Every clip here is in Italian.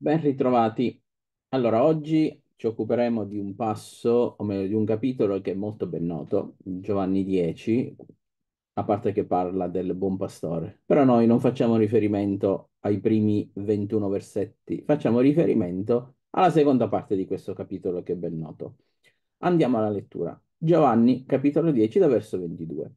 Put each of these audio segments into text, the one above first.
Ben ritrovati. Allora, oggi ci occuperemo di un passo, o meglio di un capitolo che è molto ben noto, Giovanni 10, a parte che parla del buon pastore. Però noi non facciamo riferimento ai primi 21 versetti, facciamo riferimento alla seconda parte di questo capitolo che è ben noto. Andiamo alla lettura. Giovanni, capitolo 10, da verso 22.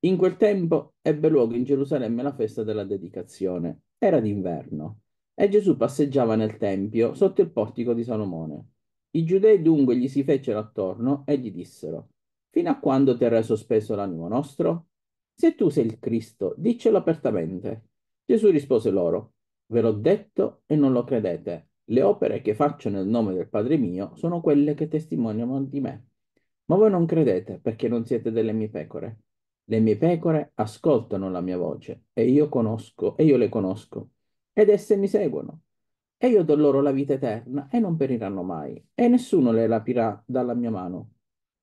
In quel tempo ebbe luogo in Gerusalemme la festa della dedicazione. Era d'inverno e Gesù passeggiava nel Tempio sotto il portico di Salomone. I giudei dunque gli si fecero attorno e gli dissero, fino a quando terrai sospeso l'animo nostro? Se tu sei il Cristo, diccelo apertamente. Gesù rispose loro, ve l'ho detto e non lo credete. Le opere che faccio nel nome del Padre mio sono quelle che testimoniano di me. Ma voi non credete perché non siete delle mie pecore. Le mie pecore ascoltano la mia voce e io conosco e io le conosco ed esse mi seguono. E io do loro la vita eterna e non periranno mai, e nessuno le rapirà dalla mia mano.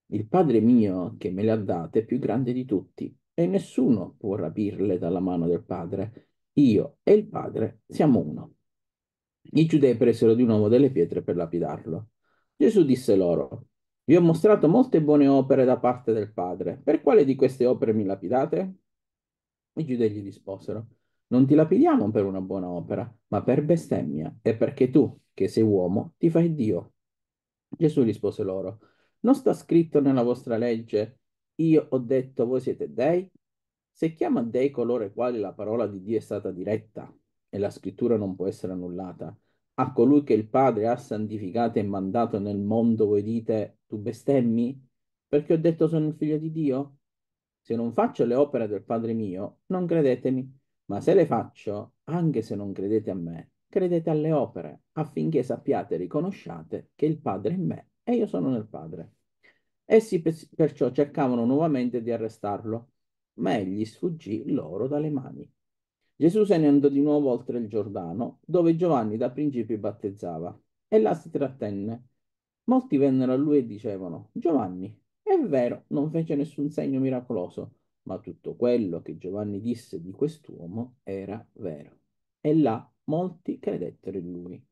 Il Padre mio che me le ha date è più grande di tutti, e nessuno può rapirle dalla mano del Padre. Io e il Padre siamo uno. I giudei presero di nuovo delle pietre per lapidarlo. Gesù disse loro, vi ho mostrato molte buone opere da parte del Padre. Per quale di queste opere mi lapidate? I giudei gli risposero, non ti lapidiamo per una buona opera, ma per bestemmia, e perché tu, che sei uomo, ti fai Dio. Gesù rispose loro, non sta scritto nella vostra legge, io ho detto voi siete dei? Se chiama dei coloro ai quali la parola di Dio è stata diretta, e la scrittura non può essere annullata, a colui che il Padre ha santificato e mandato nel mondo voi dite, tu bestemmi? Perché ho detto sono il figlio di Dio? Se non faccio le opere del Padre mio, non credetemi ma se le faccio, anche se non credete a me, credete alle opere, affinché sappiate e riconosciate che il Padre è in me e io sono nel Padre. Essi perciò cercavano nuovamente di arrestarlo, ma egli sfuggì loro dalle mani. Gesù se ne andò di nuovo oltre il Giordano, dove Giovanni da principio battezzava, e là si trattenne. Molti vennero a lui e dicevano, Giovanni, è vero, non fece nessun segno miracoloso, ma tutto quello che Giovanni disse di quest'uomo era vero. E là molti credettero in lui.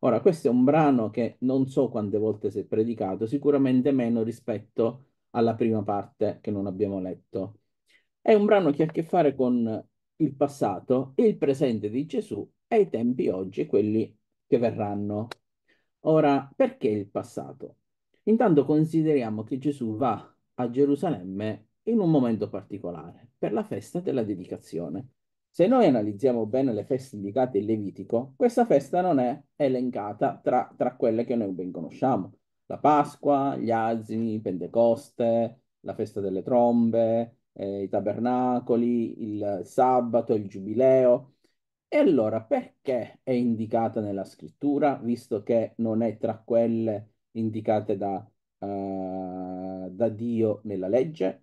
Ora, questo è un brano che non so quante volte si è predicato, sicuramente meno rispetto alla prima parte che non abbiamo letto. È un brano che ha a che fare con il passato, il presente di Gesù e i tempi oggi e quelli che verranno. Ora, perché il passato? Intanto consideriamo che Gesù va a Gerusalemme in un momento particolare, per la festa della dedicazione. Se noi analizziamo bene le feste indicate in Levitico, questa festa non è elencata tra, tra quelle che noi ben conosciamo. La Pasqua, gli asini, Pentecoste, la festa delle trombe, eh, i tabernacoli, il sabato, il giubileo. E allora perché è indicata nella scrittura, visto che non è tra quelle indicate da, uh, da Dio nella legge?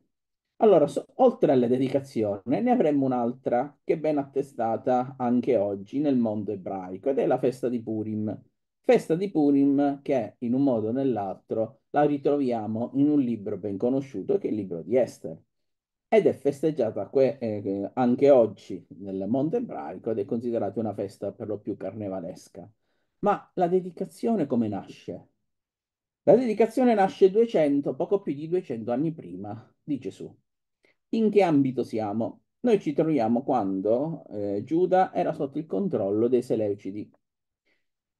Allora, so- oltre alla dedicazione, ne avremmo un'altra che è ben attestata anche oggi nel mondo ebraico ed è la festa di Purim. Festa di Purim che in un modo o nell'altro la ritroviamo in un libro ben conosciuto che è il libro di Esther ed è festeggiata que- eh, anche oggi nel mondo ebraico ed è considerata una festa per lo più carnevalesca. Ma la dedicazione come nasce? La dedicazione nasce 200, poco più di 200 anni prima di Gesù in che ambito siamo? Noi ci troviamo quando eh, Giuda era sotto il controllo dei Seleucidi.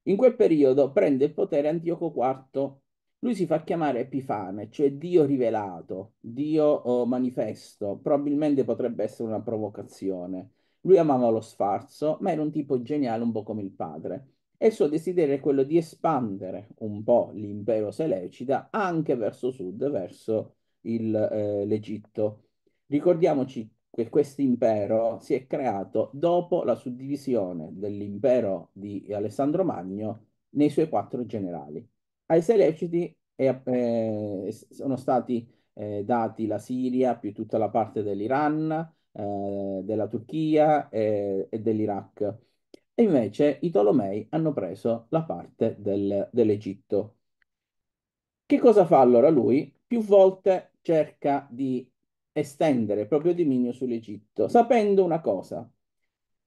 In quel periodo prende il potere Antioco IV. Lui si fa chiamare Epifane, cioè Dio rivelato, Dio oh, manifesto. Probabilmente potrebbe essere una provocazione. Lui amava lo sfarzo, ma era un tipo geniale un po' come il padre. E il suo desiderio è quello di espandere un po' l'impero seleucida anche verso sud, verso eh, l'Egitto. Eh, Ricordiamoci che questo impero si è creato dopo la suddivisione dell'impero di Alessandro Magno nei suoi quattro generali. Ai Seleucidi eh, sono stati eh, dati la Siria più tutta la parte dell'Iran, eh, della Turchia eh, e dell'Iraq. E invece i Tolomei hanno preso la parte del, dell'Egitto. Che cosa fa allora lui? Più volte cerca di estendere il proprio dominio sull'Egitto, sapendo una cosa,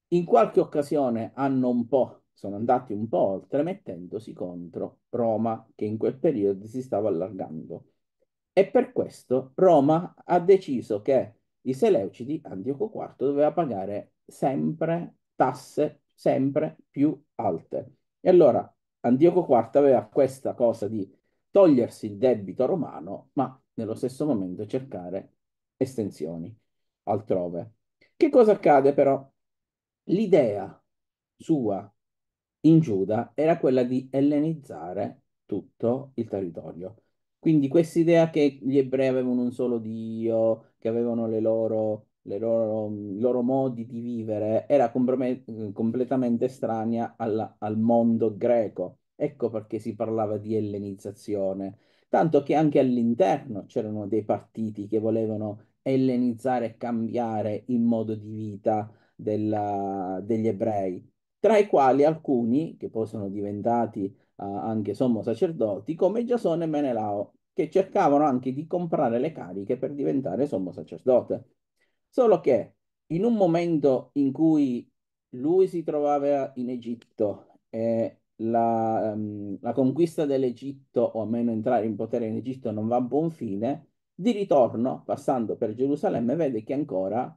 in qualche occasione hanno un po', sono andati un po' oltre, mettendosi contro Roma, che in quel periodo si stava allargando. E per questo Roma ha deciso che i Seleucidi, Antioco IV, doveva pagare sempre tasse sempre più alte. E allora Antioco IV aveva questa cosa di togliersi il debito romano, ma nello stesso momento cercare estensioni altrove. Che cosa accade però? L'idea sua in Giuda era quella di ellenizzare tutto il territorio. Quindi quest'idea che gli ebrei avevano un solo Dio, che avevano le loro, le loro, i mm, loro modi di vivere, era mm, completamente estranea alla, al mondo greco. Ecco perché si parlava di ellenizzazione. Tanto che anche all'interno c'erano dei partiti che volevano ellenizzare e cambiare il modo di vita della, degli ebrei, tra i quali alcuni che poi sono diventati uh, anche sommo sacerdoti, come Giasone e Menelao, che cercavano anche di comprare le cariche per diventare sommo sacerdote. Solo che in un momento in cui lui si trovava in Egitto e la, um, la conquista dell'Egitto, o almeno entrare in potere in Egitto, non va a buon fine, di ritorno, passando per Gerusalemme, vede che ancora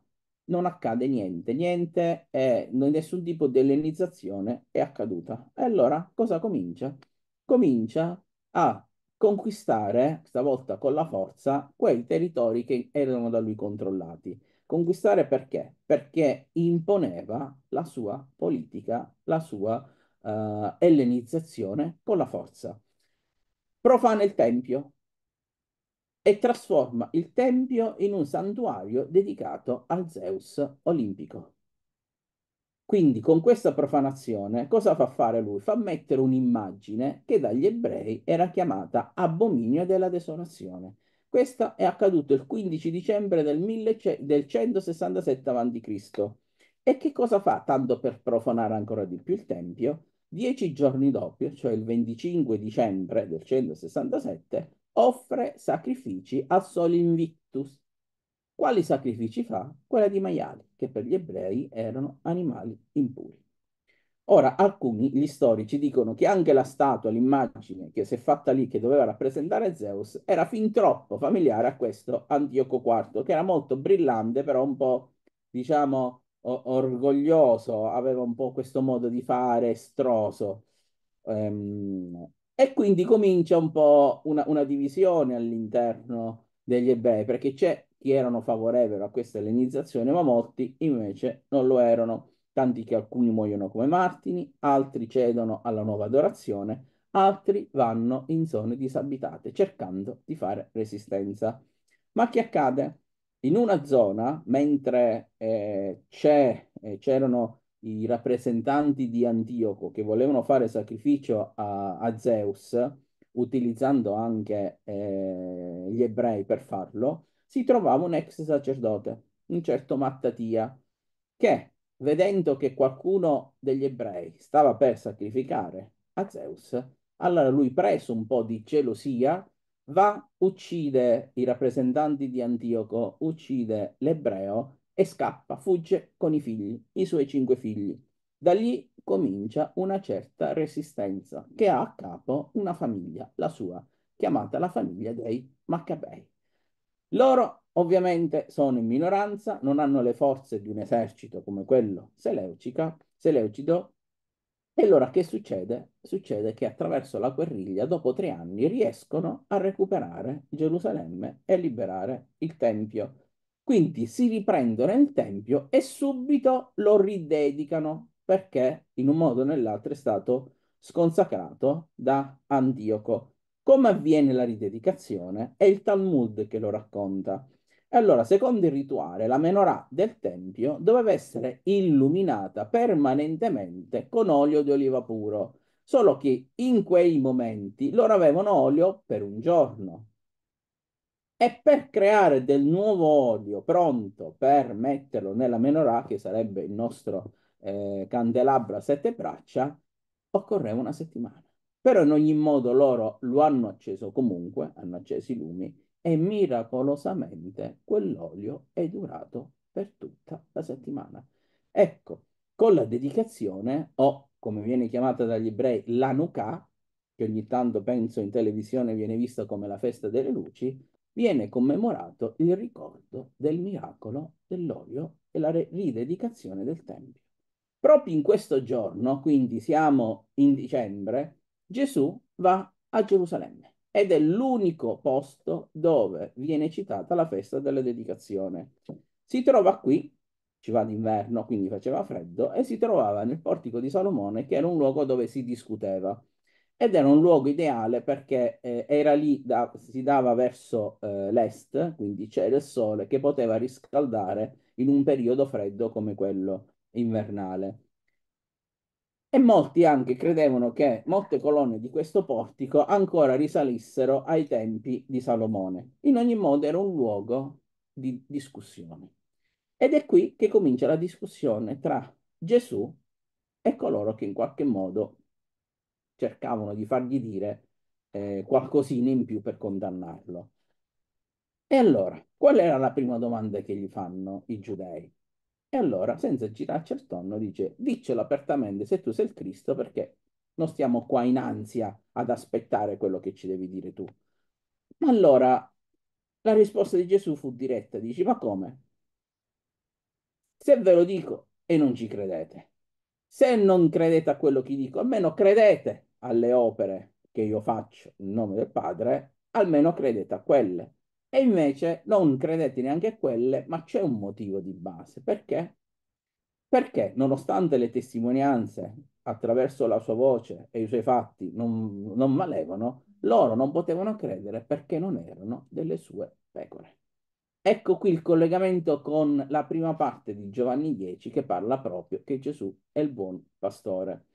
non accade niente, niente e nessun tipo di ellenizzazione è accaduta. E allora cosa comincia? Comincia a conquistare, stavolta con la forza, quei territori che erano da lui controllati. Conquistare perché? Perché imponeva la sua politica, la sua uh, ellenizzazione con la forza. Profana il tempio, e trasforma il tempio in un santuario dedicato al Zeus olimpico. Quindi con questa profanazione cosa fa fare lui? Fa mettere un'immagine che dagli ebrei era chiamata abominio della desolazione. Questo è accaduto il 15 dicembre del, 11, del 167 a.C. E che cosa fa tanto per profanare ancora di più il Tempio? Dieci giorni dopo, cioè il 25 dicembre del 167, offre sacrifici al sole invictus. Quali sacrifici fa? Quella di maiali, che per gli ebrei erano animali impuri. Ora, alcuni, gli storici, dicono che anche la statua, l'immagine che si è fatta lì, che doveva rappresentare Zeus, era fin troppo familiare a questo Antioco IV, che era molto brillante, però un po', diciamo, orgoglioso, aveva un po' questo modo di fare estroso. Ehm, e quindi comincia un po' una, una divisione all'interno degli ebrei, perché c'è chi erano favorevoli a questa ellenizzazione, ma molti invece non lo erano, tanti che alcuni muoiono come martini, altri cedono alla nuova adorazione, altri vanno in zone disabitate cercando di fare resistenza. Ma che accade? In una zona, mentre eh, c'è, eh, c'erano i rappresentanti di Antioco che volevano fare sacrificio a, a Zeus, utilizzando anche eh, gli ebrei per farlo, si trovava un ex sacerdote, un certo Mattatia, che vedendo che qualcuno degli ebrei stava per sacrificare a Zeus, allora lui preso un po' di gelosia va, uccide i rappresentanti di Antioco, uccide l'ebreo e scappa, fugge con i figli, i suoi cinque figli. Da lì comincia una certa resistenza che ha a capo una famiglia, la sua, chiamata la famiglia dei Maccabei. Loro ovviamente sono in minoranza, non hanno le forze di un esercito come quello seleucica, seleucido, e allora che succede? Succede che attraverso la guerriglia, dopo tre anni, riescono a recuperare Gerusalemme e a liberare il Tempio quindi si riprendono il tempio e subito lo ridedicano perché in un modo o nell'altro è stato sconsacrato da Antioco. Come avviene la ridedicazione? È il Talmud che lo racconta. E allora, secondo il rituale, la menorah del tempio doveva essere illuminata permanentemente con olio di oliva puro, solo che in quei momenti loro avevano olio per un giorno, e per creare del nuovo olio pronto per metterlo nella menorah, che sarebbe il nostro eh, candelabro a sette braccia, occorreva una settimana. Però in ogni modo loro lo hanno acceso comunque, hanno acceso i lumi e miracolosamente quell'olio è durato per tutta la settimana. Ecco, con la dedicazione o come viene chiamata dagli ebrei l'Anukah, che ogni tanto penso in televisione viene vista come la festa delle luci, viene commemorato il ricordo del miracolo dell'olio e la ridedicazione del Tempio. Proprio in questo giorno, quindi siamo in dicembre, Gesù va a Gerusalemme ed è l'unico posto dove viene citata la festa della dedicazione. Si trova qui, ci va d'inverno, quindi faceva freddo, e si trovava nel portico di Salomone, che era un luogo dove si discuteva ed era un luogo ideale perché eh, era lì, da, si dava verso eh, l'est, quindi c'era il sole che poteva riscaldare in un periodo freddo come quello invernale. E molti anche credevano che molte colonne di questo portico ancora risalissero ai tempi di Salomone. In ogni modo era un luogo di discussione. Ed è qui che comincia la discussione tra Gesù e coloro che in qualche modo cercavano di fargli dire eh, qualcosina in più per condannarlo. E allora, qual era la prima domanda che gli fanno i giudei? E allora, senza girarci il tonno, dice, diccelo apertamente se tu sei il Cristo perché non stiamo qua in ansia ad aspettare quello che ci devi dire tu. Ma allora la risposta di Gesù fu diretta, dice, ma come? Se ve lo dico e non ci credete, se non credete a quello che dico, almeno credete alle opere che io faccio in nome del Padre, almeno credete a quelle. E invece non credete neanche a quelle, ma c'è un motivo di base. Perché? Perché nonostante le testimonianze attraverso la sua voce e i suoi fatti non, non malevano, loro non potevano credere perché non erano delle sue pecore. Ecco qui il collegamento con la prima parte di Giovanni 10 che parla proprio che Gesù è il buon pastore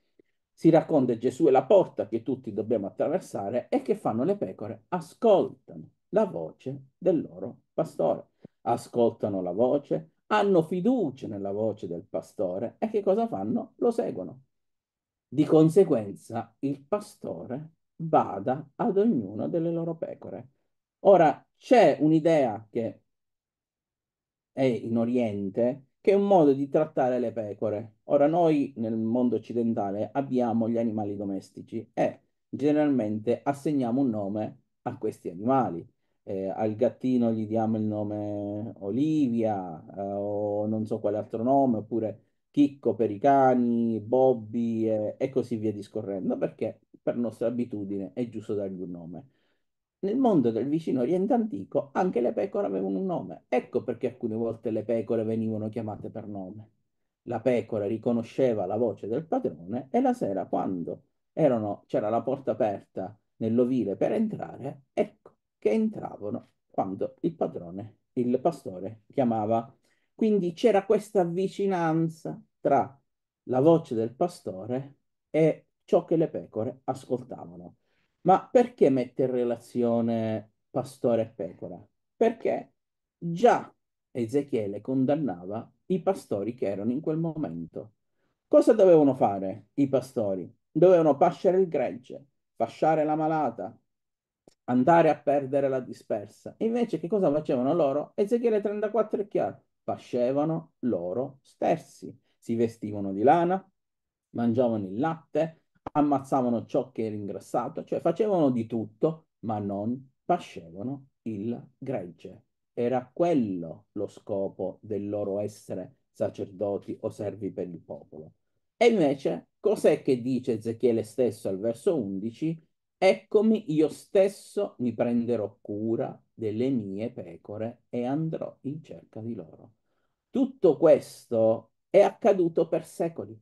si racconta Gesù è la porta che tutti dobbiamo attraversare e che fanno le pecore? Ascoltano la voce del loro pastore. Ascoltano la voce, hanno fiducia nella voce del pastore e che cosa fanno? Lo seguono. Di conseguenza il pastore bada ad ognuna delle loro pecore. Ora c'è un'idea che è in Oriente, che è un modo di trattare le pecore, Ora, noi nel mondo occidentale abbiamo gli animali domestici e generalmente assegniamo un nome a questi animali. Eh, al gattino gli diamo il nome Olivia eh, o non so quale altro nome, oppure Chicco per i cani, Bobby eh, e così via discorrendo, perché per nostra abitudine è giusto dargli un nome. Nel mondo del vicino Oriente antico anche le pecore avevano un nome, ecco perché alcune volte le pecore venivano chiamate per nome la pecora riconosceva la voce del padrone e la sera quando erano, c'era la porta aperta nell'ovile per entrare, ecco che entravano quando il padrone, il pastore chiamava. Quindi c'era questa vicinanza tra la voce del pastore e ciò che le pecore ascoltavano. Ma perché mette in relazione pastore e pecora? Perché già Ezechiele condannava i pastori che erano in quel momento. Cosa dovevano fare i pastori? Dovevano pascere il gregge, fasciare la malata, andare a perdere la dispersa. Invece che cosa facevano loro? Ezechiele 34 è chiaro, pascevano loro stessi, si vestivano di lana, mangiavano il latte, ammazzavano ciò che era ingrassato, cioè facevano di tutto, ma non pascevano il gregge. Era quello lo scopo del loro essere sacerdoti o servi per il popolo. E invece, cos'è che dice Ezechiele stesso al verso 11? Eccomi, io stesso mi prenderò cura delle mie pecore e andrò in cerca di loro. Tutto questo è accaduto per secoli.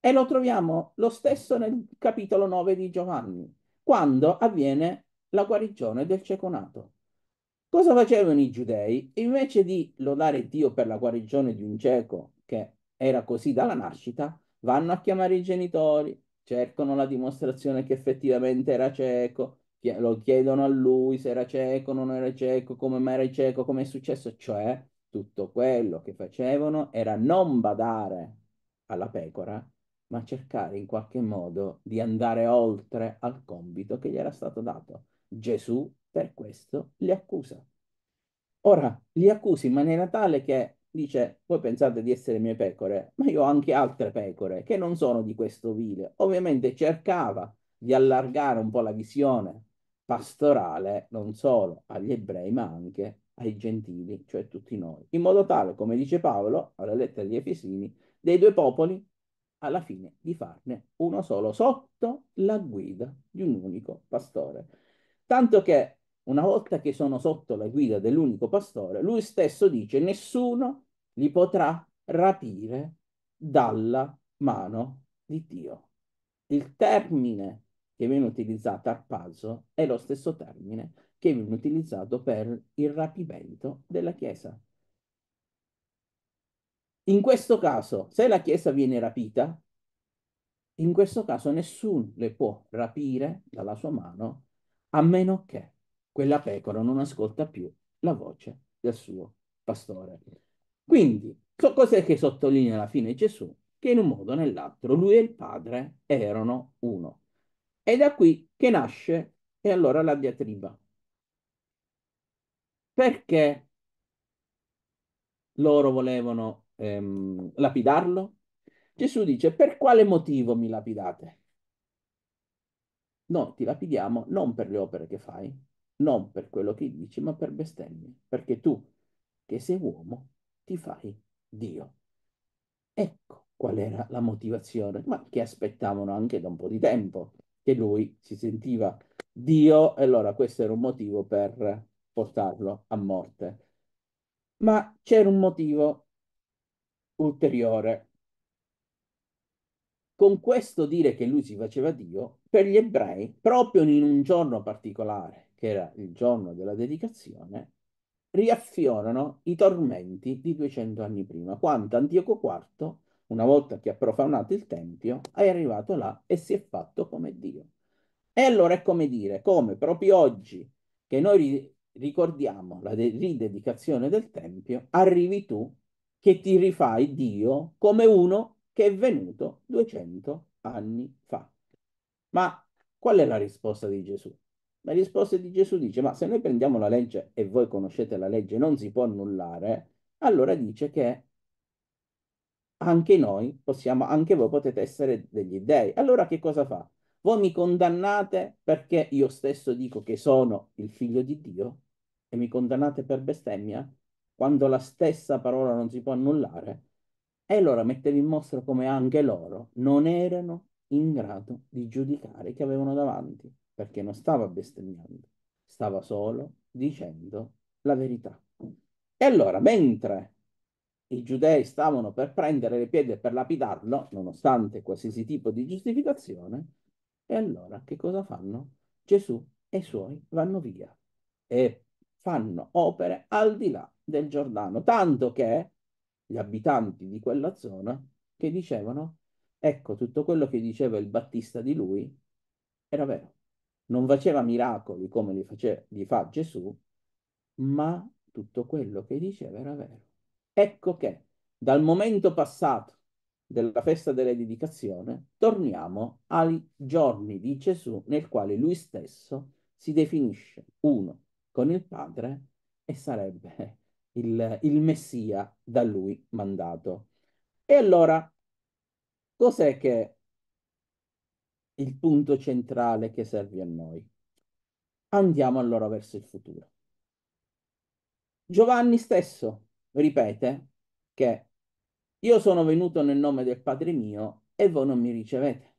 E lo troviamo lo stesso nel capitolo 9 di Giovanni, quando avviene la guarigione del ceconato. Cosa facevano i giudei? Invece di lodare Dio per la guarigione di un cieco che era così dalla nascita, vanno a chiamare i genitori, cercano la dimostrazione che effettivamente era cieco, lo chiedono a lui se era cieco, non era cieco, come mai era cieco, come è successo, cioè tutto quello che facevano era non badare alla pecora, ma cercare in qualche modo di andare oltre al compito che gli era stato dato. Gesù per questo li accusa. Ora li accusa in maniera tale che dice, voi pensate di essere mie pecore, ma io ho anche altre pecore che non sono di questo vile. Ovviamente cercava di allargare un po' la visione pastorale non solo agli ebrei, ma anche ai gentili, cioè tutti noi, in modo tale, come dice Paolo alla lettera di Efesini, dei due popoli alla fine di farne uno solo, sotto la guida di un unico pastore. Tanto che una volta che sono sotto la guida dell'unico pastore, lui stesso dice nessuno li potrà rapire dalla mano di Dio. Il termine che viene utilizzato arpazo è lo stesso termine che viene utilizzato per il rapimento della Chiesa. In questo caso, se la Chiesa viene rapita, in questo caso nessuno le può rapire dalla sua mano, a meno che quella pecora non ascolta più la voce del suo pastore. Quindi, cos'è che sottolinea alla fine Gesù? Che in un modo o nell'altro lui e il padre erano uno. È da qui che nasce e allora la diatriba. Perché loro volevano ehm, lapidarlo? Gesù dice, per quale motivo mi lapidate? Noi ti lapidiamo non per le opere che fai, non per quello che dici, ma per bestemmie, perché tu, che sei uomo, ti fai Dio. Ecco qual era la motivazione, ma che aspettavano anche da un po' di tempo, che lui si sentiva Dio, e allora questo era un motivo per portarlo a morte. Ma c'era un motivo ulteriore. Con questo dire che lui si faceva Dio, per gli ebrei, proprio in un giorno particolare, che era il giorno della dedicazione, riaffiorano i tormenti di 200 anni prima, quando Antioco IV, una volta che ha profanato il Tempio, è arrivato là e si è fatto come Dio. E allora è come dire, come proprio oggi che noi ri- ricordiamo la de- ridedicazione del Tempio, arrivi tu che ti rifai Dio come uno che è venuto 200 anni fa. Ma qual è la risposta di Gesù? La risposta di Gesù dice, ma se noi prendiamo la legge e voi conoscete la legge, non si può annullare, allora dice che anche noi possiamo, anche voi potete essere degli dei. Allora che cosa fa? Voi mi condannate perché io stesso dico che sono il figlio di Dio e mi condannate per bestemmia quando la stessa parola non si può annullare. E allora mettevi in mostra come anche loro non erano in grado di giudicare che avevano davanti perché non stava bestemmiando, stava solo dicendo la verità. E allora, mentre i giudei stavano per prendere le pietre per lapidarlo, nonostante qualsiasi tipo di giustificazione, e allora che cosa fanno? Gesù e i suoi vanno via e fanno opere al di là del Giordano, tanto che gli abitanti di quella zona che dicevano, ecco tutto quello che diceva il Battista di lui era vero non faceva miracoli come li, faceva, li fa Gesù, ma tutto quello che diceva era vero. Ecco che dal momento passato della festa della dedicazione torniamo ai giorni di Gesù nel quale lui stesso si definisce uno con il Padre e sarebbe il, il Messia da lui mandato. E allora cos'è che il punto centrale che serve a noi. Andiamo allora verso il futuro. Giovanni stesso ripete che io sono venuto nel nome del Padre mio e voi non mi ricevete.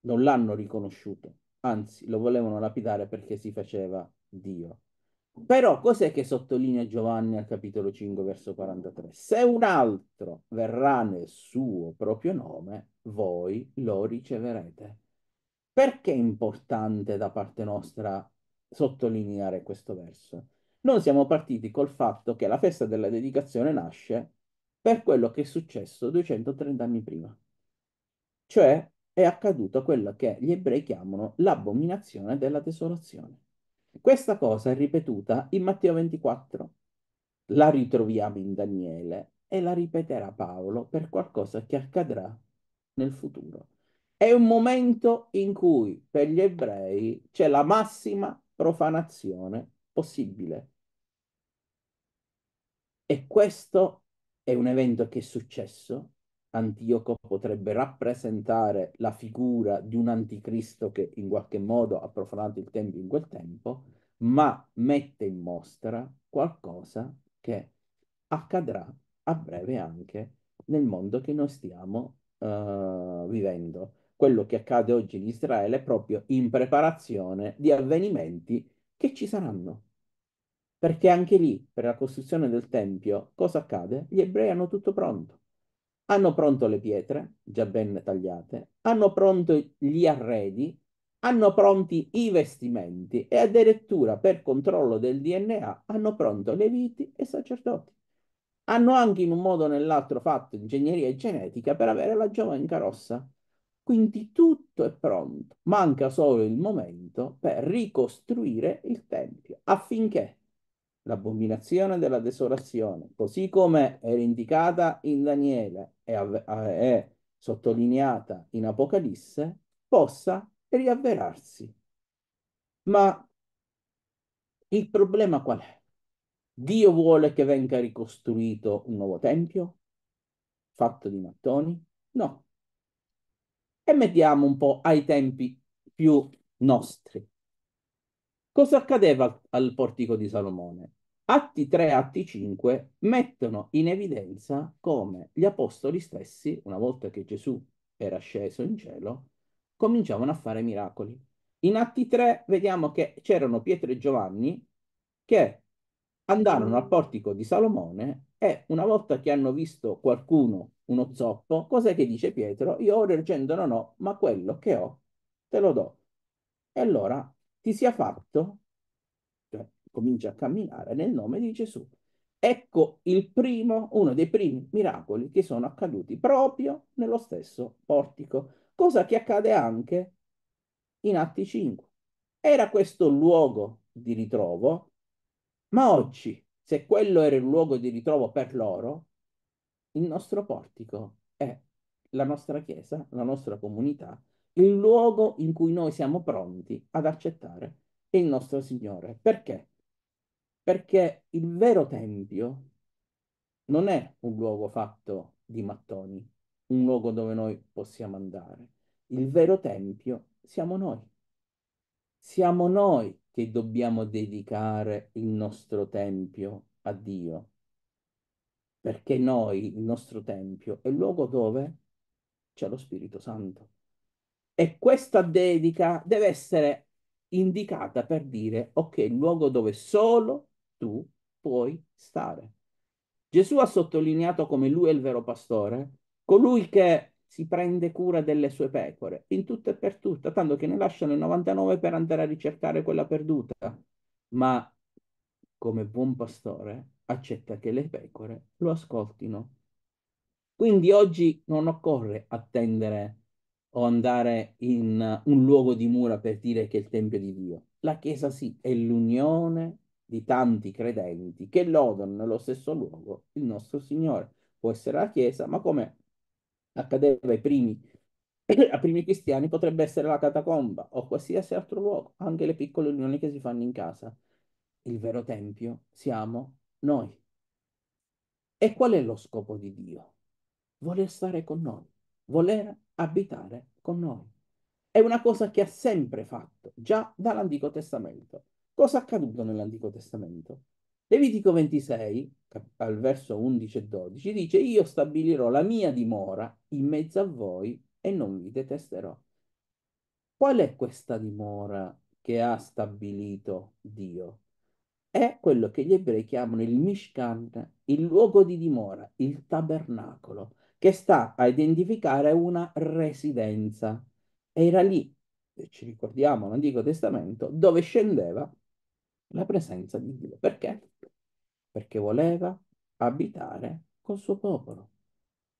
Non l'hanno riconosciuto, anzi lo volevano lapidare perché si faceva Dio. Però cos'è che sottolinea Giovanni al capitolo 5, verso 43? Se un altro verrà nel suo proprio nome, voi lo riceverete. Perché è importante da parte nostra sottolineare questo verso? Noi siamo partiti col fatto che la festa della dedicazione nasce per quello che è successo 230 anni prima. Cioè è accaduto quello che gli ebrei chiamano l'abominazione della desolazione. Questa cosa è ripetuta in Matteo 24, la ritroviamo in Daniele e la ripeterà Paolo per qualcosa che accadrà nel futuro. È un momento in cui per gli ebrei c'è la massima profanazione possibile. E questo è un evento che è successo Antioco potrebbe rappresentare la figura di un anticristo che in qualche modo ha profanato il tempio in quel tempo, ma mette in mostra qualcosa che accadrà a breve anche nel mondo che noi stiamo uh, vivendo. Quello che accade oggi in Israele è proprio in preparazione di avvenimenti che ci saranno. Perché anche lì, per la costruzione del Tempio, cosa accade? Gli ebrei hanno tutto pronto hanno pronto le pietre, già ben tagliate, hanno pronto gli arredi, hanno pronti i vestimenti e addirittura per controllo del DNA hanno pronto leviti e sacerdoti. Hanno anche in un modo o nell'altro fatto ingegneria genetica per avere la giovane carossa. Quindi tutto è pronto, manca solo il momento per ricostruire il Tempio affinché l'abominazione della desolazione, così come era indicata in Daniele è, è sottolineata in Apocalisse possa riavverarsi. Ma il problema qual è? Dio vuole che venga ricostruito un nuovo tempio fatto di mattoni? No. E mettiamo un po' ai tempi più nostri. Cosa accadeva al, al portico di Salomone? Atti 3 e Atti 5 mettono in evidenza come gli apostoli stessi, una volta che Gesù era sceso in cielo, cominciavano a fare miracoli. In Atti 3 vediamo che c'erano Pietro e Giovanni che andarono al portico di Salomone e una volta che hanno visto qualcuno, uno zoppo, cos'è che dice Pietro? Io ora argento non ho, ma quello che ho te lo do. E allora ti sia fatto comincia a camminare nel nome di Gesù. Ecco il primo, uno dei primi miracoli che sono accaduti proprio nello stesso portico, cosa che accade anche in Atti 5. Era questo luogo di ritrovo, ma oggi, se quello era il luogo di ritrovo per loro, il nostro portico è la nostra chiesa, la nostra comunità, il luogo in cui noi siamo pronti ad accettare il nostro Signore. Perché? perché il vero tempio non è un luogo fatto di mattoni, un luogo dove noi possiamo andare. Il vero tempio siamo noi. Siamo noi che dobbiamo dedicare il nostro tempio a Dio, perché noi, il nostro tempio, è il luogo dove c'è lo Spirito Santo. E questa dedica deve essere indicata per dire, ok, il luogo dove solo tu puoi stare. Gesù ha sottolineato come lui è il vero pastore, colui che si prende cura delle sue pecore, in tutto e per tutto, tanto che ne lasciano il 99 per andare a ricercare quella perduta. Ma come buon pastore accetta che le pecore lo ascoltino. Quindi oggi non occorre attendere o andare in un luogo di mura per dire che è il Tempio di Dio. La Chiesa sì, è l'unione di tanti credenti che lodano nello stesso luogo il nostro Signore. Può essere la Chiesa, ma come accadeva ai primi, ai primi cristiani, potrebbe essere la catacomba o qualsiasi altro luogo, anche le piccole riunioni che si fanno in casa. Il vero tempio siamo noi. E qual è lo scopo di Dio? Voler stare con noi, voler abitare con noi. È una cosa che ha sempre fatto, già dall'Antico Testamento. Cosa è accaduto nell'Antico Testamento? Levitico 26, al verso 11 e 12, dice io stabilirò la mia dimora in mezzo a voi e non vi detesterò. Qual è questa dimora che ha stabilito Dio? È quello che gli ebrei chiamano il Mishkan, il luogo di dimora, il tabernacolo, che sta a identificare una residenza. Era lì, ci ricordiamo l'Antico Testamento, dove scendeva la presenza di Dio. Perché? Perché voleva abitare col suo popolo.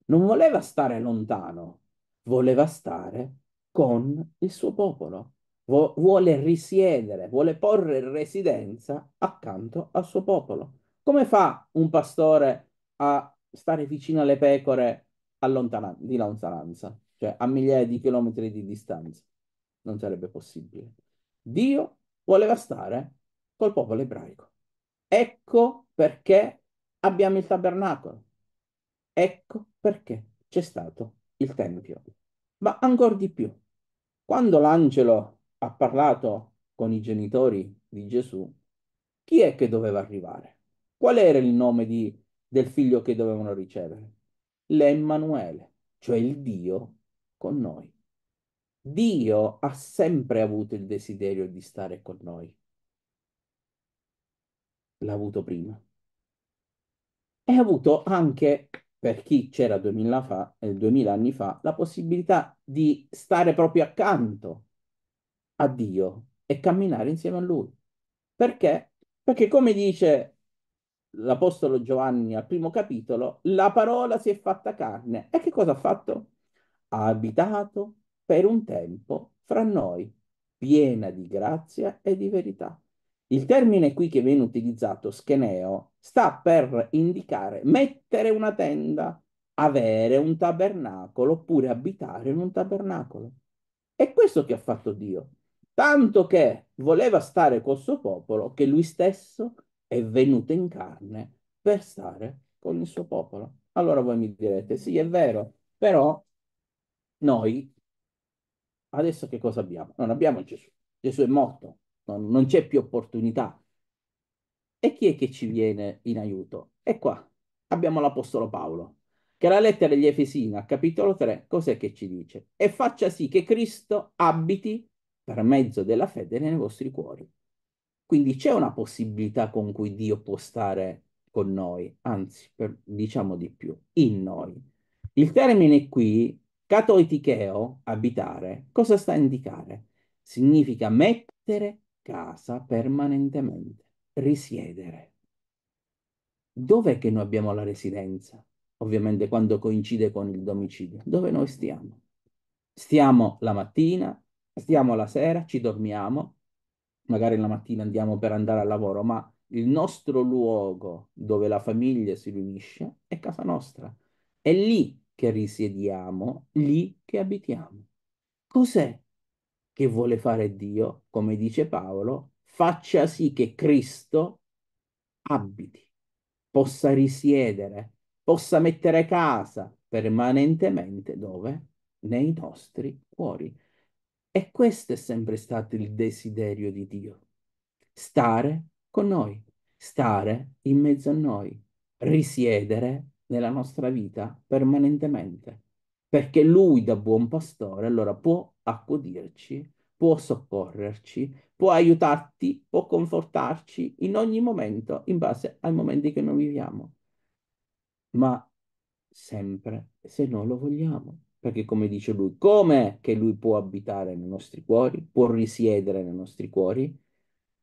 Non voleva stare lontano, voleva stare con il suo popolo. Vo- vuole risiedere, vuole porre residenza accanto al suo popolo. Come fa un pastore a stare vicino alle pecore lontana- di lontananza, cioè a migliaia di chilometri di distanza? Non sarebbe possibile. Dio voleva stare col popolo ebraico. Ecco perché abbiamo il tabernacolo. Ecco perché c'è stato il Tempio. Ma ancora di più, quando l'angelo ha parlato con i genitori di Gesù, chi è che doveva arrivare? Qual era il nome di, del figlio che dovevano ricevere? L'Emmanuele, cioè il Dio con noi. Dio ha sempre avuto il desiderio di stare con noi l'ha avuto prima. E ha avuto anche, per chi c'era 2000, fa, eh, 2000 anni fa, la possibilità di stare proprio accanto a Dio e camminare insieme a Lui. Perché? Perché come dice l'Apostolo Giovanni al primo capitolo, la parola si è fatta carne. E che cosa ha fatto? Ha abitato per un tempo fra noi, piena di grazia e di verità. Il termine qui che viene utilizzato, scheneo, sta per indicare mettere una tenda, avere un tabernacolo oppure abitare in un tabernacolo. È questo che ha fatto Dio. Tanto che voleva stare col suo popolo che lui stesso è venuto in carne per stare con il suo popolo. Allora voi mi direte, sì è vero, però noi adesso che cosa abbiamo? Non abbiamo Gesù. Gesù è morto, non, non c'è più opportunità. E chi è che ci viene in aiuto? E qua abbiamo l'Apostolo Paolo, che la lettera degli Efesini, al capitolo 3, cos'è che ci dice? E faccia sì che Cristo abiti per mezzo della fede nei vostri cuori. Quindi c'è una possibilità con cui Dio può stare con noi, anzi, per, diciamo di più, in noi. Il termine qui, catoiticheo, abitare, cosa sta a indicare? Significa mettere casa permanentemente, risiedere. Dov'è che noi abbiamo la residenza? Ovviamente quando coincide con il domicilio. Dove noi stiamo? Stiamo la mattina, stiamo la sera, ci dormiamo, magari la mattina andiamo per andare al lavoro, ma il nostro luogo dove la famiglia si riunisce è casa nostra. È lì che risiediamo, lì che abitiamo. Cos'è che vuole fare Dio, come dice Paolo, faccia sì che Cristo abiti, possa risiedere, possa mettere casa permanentemente dove? Nei nostri cuori. E questo è sempre stato il desiderio di Dio, stare con noi, stare in mezzo a noi, risiedere nella nostra vita permanentemente perché lui da buon pastore allora può accudirci, può soccorrerci, può aiutarti, può confortarci in ogni momento in base ai momenti che noi viviamo. Ma sempre se non lo vogliamo, perché come dice lui, come che lui può abitare nei nostri cuori, può risiedere nei nostri cuori?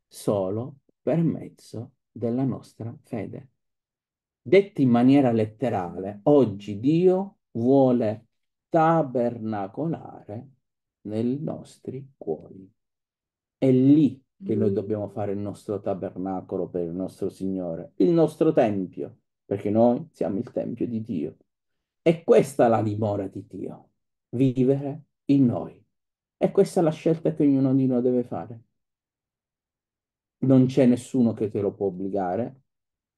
Solo per mezzo della nostra fede. Detto in maniera letterale, oggi Dio vuole tabernacolare nei nostri cuori. È lì che noi mm. dobbiamo fare il nostro tabernacolo per il nostro Signore, il nostro tempio, perché noi siamo il tempio di Dio. E questa è la dimora di Dio, vivere in noi. E questa è la scelta che ognuno di noi deve fare. Non c'è nessuno che te lo può obbligare,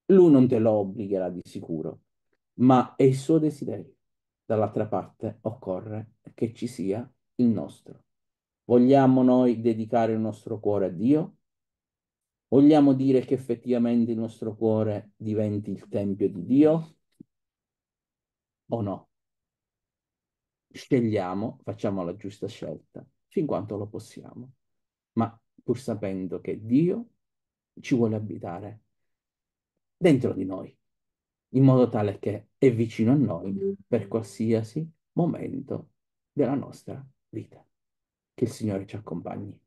lui non te lo obbligherà di sicuro, ma è il suo desiderio dall'altra parte occorre che ci sia il nostro. Vogliamo noi dedicare il nostro cuore a Dio? Vogliamo dire che effettivamente il nostro cuore diventi il Tempio di Dio? O no? Scegliamo, facciamo la giusta scelta, fin quanto lo possiamo, ma pur sapendo che Dio ci vuole abitare dentro di noi in modo tale che è vicino a noi per mm-hmm. qualsiasi momento della nostra vita. Che il Signore ci accompagni.